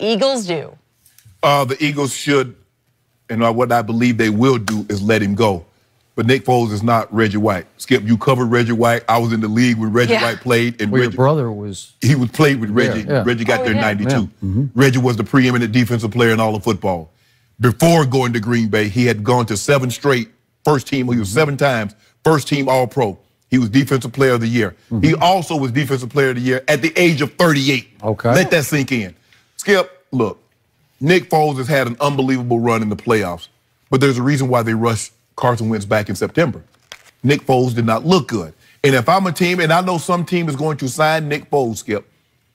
Eagles do? Uh, the Eagles should, and what I believe they will do is let him go. But Nick Foles is not Reggie White. Skip, you covered Reggie White. I was in the league when Reggie yeah. White played, and well, Reggie, your brother was. He was played with Reggie. Yeah, yeah. Reggie got oh, there in '92. Mm-hmm. Reggie was the preeminent defensive player in all of football. Before going to Green Bay, he had gone to seven straight first team. He was seven times first team All Pro. He was Defensive Player of the Year. Mm-hmm. He also was Defensive Player of the Year at the age of 38. Okay, let that sink in. Skip, look, Nick Foles has had an unbelievable run in the playoffs, but there's a reason why they rushed Carson Wentz back in September. Nick Foles did not look good. And if I'm a team, and I know some team is going to sign Nick Foles, Skip,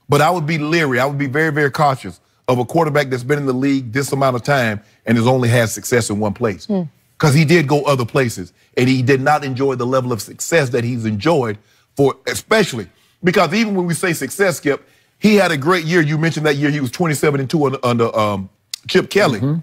but I would be leery. I would be very, very cautious of a quarterback that's been in the league this amount of time and has only had success in one place. Because hmm. he did go other places, and he did not enjoy the level of success that he's enjoyed for, especially because even when we say success, Skip, he had a great year. You mentioned that year he was 27 and 2 under, under um, Chip Kelly. Mm-hmm.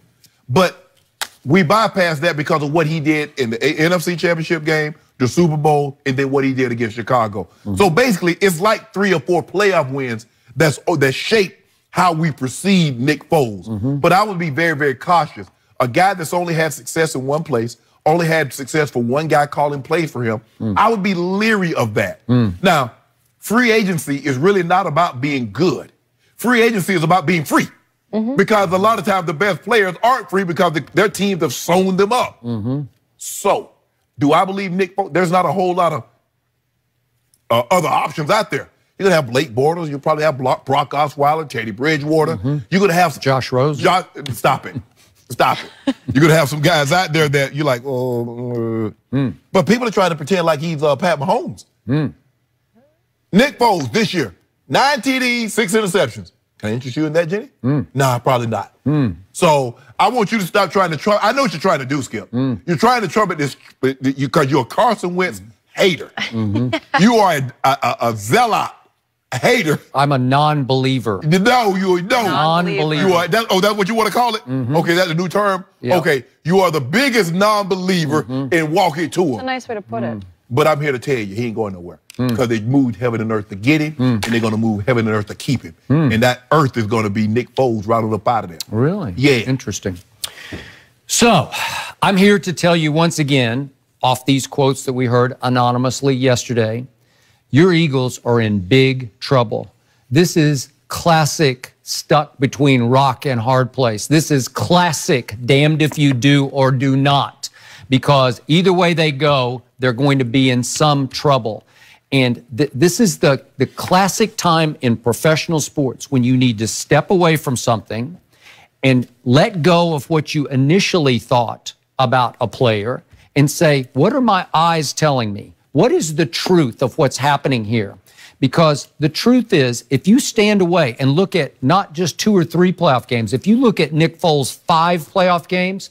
But we bypassed that because of what he did in the NFC Championship game, the Super Bowl, and then what he did against Chicago. Mm-hmm. So basically, it's like three or four playoff wins that's oh, that shape how we perceive Nick Foles. Mm-hmm. But I would be very, very cautious. A guy that's only had success in one place, only had success for one guy calling plays for him, mm. I would be leery of that. Mm. Now, free agency is really not about being good. Free agency is about being free. Mm -hmm. Because a lot of times the best players aren't free because the, their teams have sewn them up. Mm -hmm. So, do I believe Nick? There's not a whole lot of uh, other options out there. You're gonna have Blake Bortles. You'll probably have Brock, Osweiler, Teddy Bridgewater. Mm -hmm. You're gonna have Josh Rose. Josh, stop it. Stop it. You're gonna have some guys out there that you're like, oh. Mm. But people are trying to pretend like he's uh, Pat Mahomes. Mm. Nick Foles this year, nine TDs, six interceptions. Can I interest you in that, Jenny? Mm. Nah, probably not. Mm. So I want you to stop trying to trump. I know what you're trying to do, Skip. Mm. You're trying to trumpet this because you're a Carson Wentz hater. Mm-hmm. you are a, a, a zealot hater. I'm a non-believer. No, you no non-believer. You are that, oh, that's what you want to call it. Mm-hmm. Okay, that's a new term. Okay, you are the biggest non-believer mm-hmm. in walking It Tour. That's a nice way to put it. Mm. But I'm here to tell you, he ain't going nowhere. Mm. Because mm. they moved heaven and earth to get him, mm. and they're going to move heaven and earth to keep him. Mm. And that earth is going to be Nick Foles rattled up out of there. Really? Yeah. Interesting. So I'm here to tell you once again, off these quotes that we heard anonymously yesterday, your Eagles are in big trouble. This is classic stuck between rock and hard place. This is classic damned if you do or do not because either way they go, they're going to be in some trouble. And th this is the, the classic time in professional sports when you need to step away from something and let go of what you initially thought about a player and say, what are my eyes telling me? What is the truth of what's happening here? Because the truth is, if you stand away and look at not just two or three playoff games, if you look at Nick Foles' five playoff games,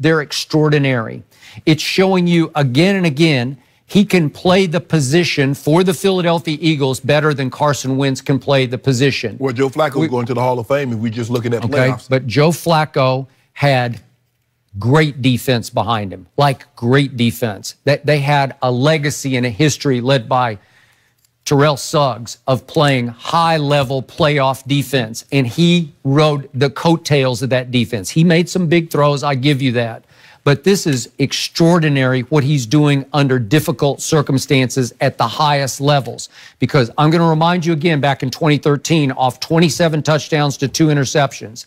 they're extraordinary. It's showing you again and again he can play the position for the Philadelphia Eagles better than Carson Wentz can play the position. Well, Joe Flacco's going to the Hall of Fame if we're just looking at okay, playoffs. But Joe Flacco had great defense behind him, like great defense. That they had a legacy and a history led by Terrell Suggs of playing high level playoff defense. And he rode the coattails of that defense. He made some big throws, I give you that. But this is extraordinary what he's doing under difficult circumstances at the highest levels. Because I'm going to remind you again back in 2013, off 27 touchdowns to two interceptions,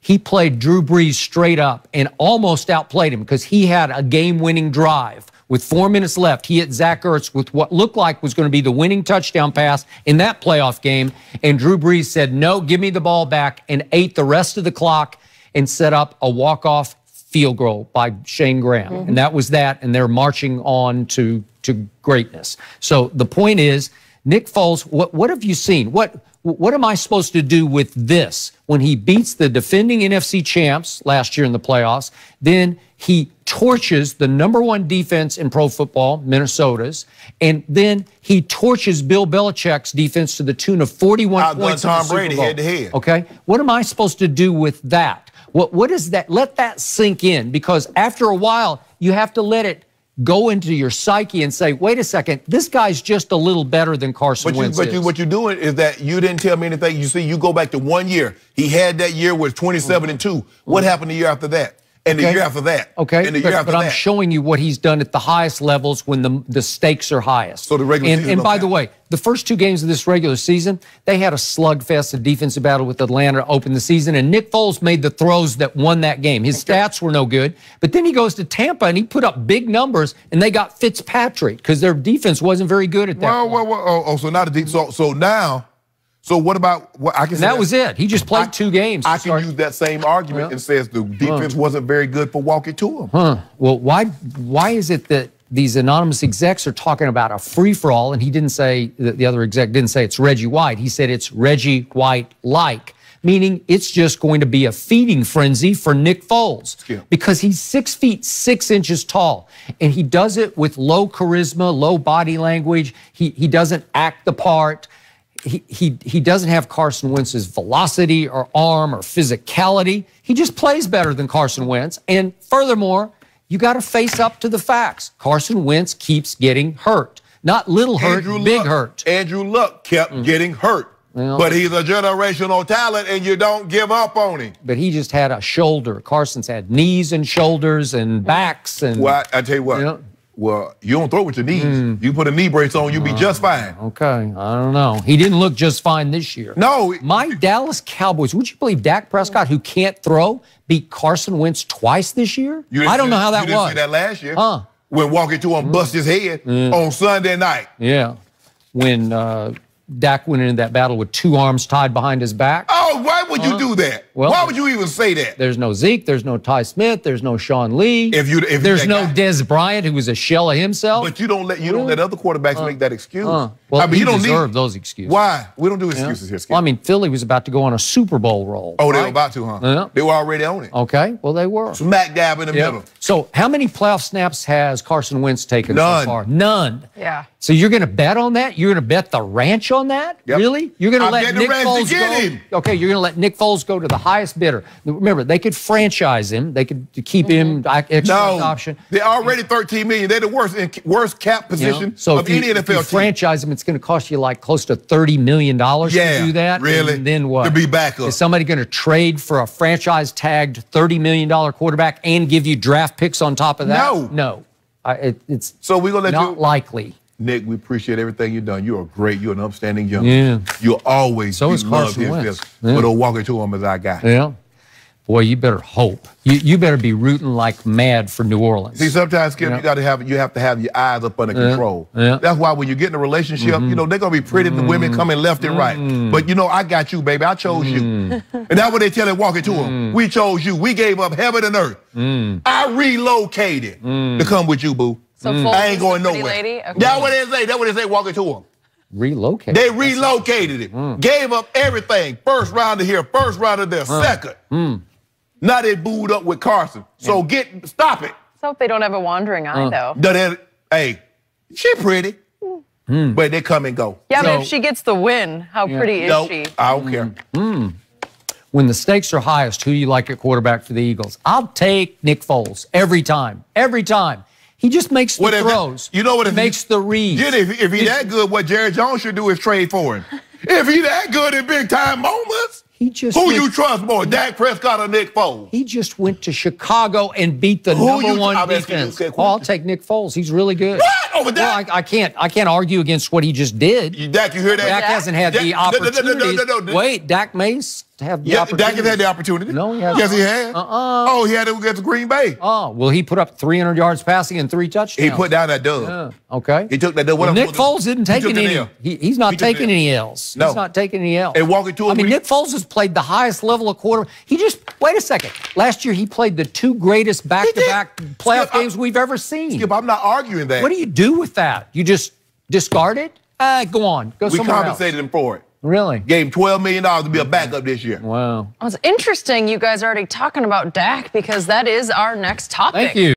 he played Drew Brees straight up and almost outplayed him because he had a game winning drive with four minutes left, he hit Zach Ertz with what looked like was going to be the winning touchdown pass in that playoff game. And Drew Brees said, No, give me the ball back, and ate the rest of the clock and set up a walk off field goal by Shane Graham. Mm -hmm. And that was that, and they're marching on to, to greatness. So the point is, Nick Foles, what, what have you seen? What, what am I supposed to do with this when he beats the defending NFC champs last year in the playoffs? Then he torches the number one defense in pro football, Minnesota's, and then he torches Bill Belichick's defense to the tune of 41 Outgunned points. Tom Brady head to head. Okay, what am I supposed to do with that? What what is that? Let that sink in because after a while you have to let it go into your psyche and say, wait a second, this guy's just a little better than Carson but you, Wentz. But you, what you're doing is that you didn't tell me anything. You see, you go back to one year. He had that year with 27 mm -hmm. and two. What mm -hmm. happened the year after that? and okay. the year after that. Okay. the year but, after but I'm showing you what he's done at the highest levels when the the stakes are highest. So the regular and, season. And by the way, the first two games of this regular season, they had a slugfest, a defensive battle with Atlanta open the season, and Nick Foles made the throws that won that game. His okay. stats were no good, but then he goes to Tampa and he put up big numbers, and they got Fitzpatrick because their defense wasn't very good at that. Well, point. well, well. Oh, oh so deep. So, so now so what about what I can? that, was it. He just played I, two games. I can use that same argument yeah. and says the defense huh. wasn't very good for walking to him. Huh. Well, why why is it that these anonymous execs are talking about a free for all, and he didn't say the other exec didn't say it's Reggie White. He said it's Reggie White like meaning it's just going to be a feeding frenzy for Nick Foles because he's six feet six inches tall and he does it with low charisma, low body language. He he doesn't act the part he, he, he doesn't have Carson Wentz's velocity or arm or physicality. He just plays better than Carson Wentz. And furthermore, you got to face up to the facts. Carson Wentz keeps getting hurt. Not little hurt, Andrew big Luck, hurt. Andrew Luck kept mm. getting hurt. Well, but he's a generational talent, and you don't give up on him. But he just had a shoulder. Carson's had knees and shoulders and backs and. Well, I, I tell you what, you know, well, you don't throw with your knees. Mm. You put a knee brace on, you'll be uh, just hmm. fine. Okay, I don't know. He didn't look just fine this year. No. My Dallas Cowboys, would you believe Dak Prescott, who can't throw, beat Carson Wentz twice this year? I don't know how that you was. that last year. Huh. When Walker to him mm. bust his head mm. on Sunday night. Yeah. When uh, Dak went into that battle with two arms tied behind his back. Oh, wait would you do that? Well, Why would you even say that? There's no Zeke. There's no Ty Smith. There's no Sean Lee. If you, if there's no Des Bryant, who was a shell of himself. But you don't let you really? don't let other quarterbacks uh, make that excuse. Uh, well, I mean, you don't deserve need, those excuses. Why? We don't do excuses yeah. here. Skip. Well, I mean, Philly was about to go on a Super Bowl roll. Oh, right? they were about to, huh? Yeah. They were already on it. Okay, well they were. Smack dab in the middle. So, how many playoff snaps has Carson Wentz taken None. so far? None. Yeah. So you're going to bet on that? You're going to bet the ranch on that? Yep. Really? You're going to let Nick Foles go? Okay, you're going to let Nick Foles go to the highest bidder. Remember, they could franchise him. They could keep him mm-hmm. extra no, option. They're already 13 million. They're the worst worst cap position you know, so of you, any NFL team. franchise him, it's going to cost you like close to 30 million dollars yeah, to do that. Really? And then what? To be back up. Is somebody going to trade for a franchise tagged 30 million dollar quarterback and give you draft picks on top of that? No. No. I, it, it's so we gonna let not you, likely. Nick, we appreciate everything you've done. You're great. You're an upstanding young man. Yeah. You'll always so is Carson love Wentz. Yeah. But don't walk into him as I got. Yeah. Boy, you better hope. You, you better be rooting like mad for New Orleans. See, sometimes, Kim, yeah. you gotta have you have to have your eyes up under control. Yeah. That's why when you get in a relationship, mm-hmm. you know, they're gonna be pretty mm-hmm. the women coming left and mm-hmm. right. Mm. But you know, I got you, baby. I chose you. Mm. and that's what they tell it walking to them. Mm. We chose you. We gave up heaven and earth. I relocated to come with you, boo. So mm. I ain't going nowhere. Lady? Okay. That's what they say. That what they say walking to him. Relocated. They relocated it. Mm. Gave up everything. First round of here, first round of there, mm. second. Mm. Now they booed up with Carson. So yeah. get stop it. So hope they don't have a wandering eye mm. though. hey, she pretty. Mm. But they come and go. Yeah, so, but if she gets the win, how yeah. pretty is nope, she? I don't care when the stakes are highest, who you like at quarterback for the Eagles. I'll take Nick Foles every time, every time. He just makes the if, throws. You know what? If makes he, the reads. Yeah, if, if he's that good, what Jerry Jones should do is trade for him. if he that good in big time moments, he just who went, you trust more, Dak Prescott or Nick Foles? He just went to Chicago and beat the who number you, one I'm defense. You, I'll take Nick Foles. He's really good. What over oh, Dak? Well, I, I, can't. I can't argue against what he just did. You, Dak, you hear that? Dak, Dak hasn't had Dak, the opportunity. No, no, no, Wait, Dak Mace have the yeah, opportunity. Dak has had the opportunity. No, he has. Yes, he had. Uh-uh. Oh, he had it against Green Bay. Oh, well, he put up 300 yards passing and three touchdowns. He put down that dub. Yeah. Okay. He took that dub. well, Nick Foles didn't take he any. He, he's not he taking any else. No. He's not taking any else. And walking to him. I mean, Nick Foles has played the highest level of quarter. He just wait a second. Last year, he played the two greatest back-to-back playoff Skip, games I, we've ever seen. Skip, I'm not arguing that. What do you do with that? You just discard it? Uh, go on. Go we compensated else. him for it. Really? Gave him $12 million to be a backup this year. Wow. Well, it's interesting you guys are already talking about Dak because that is our next topic. Thank you.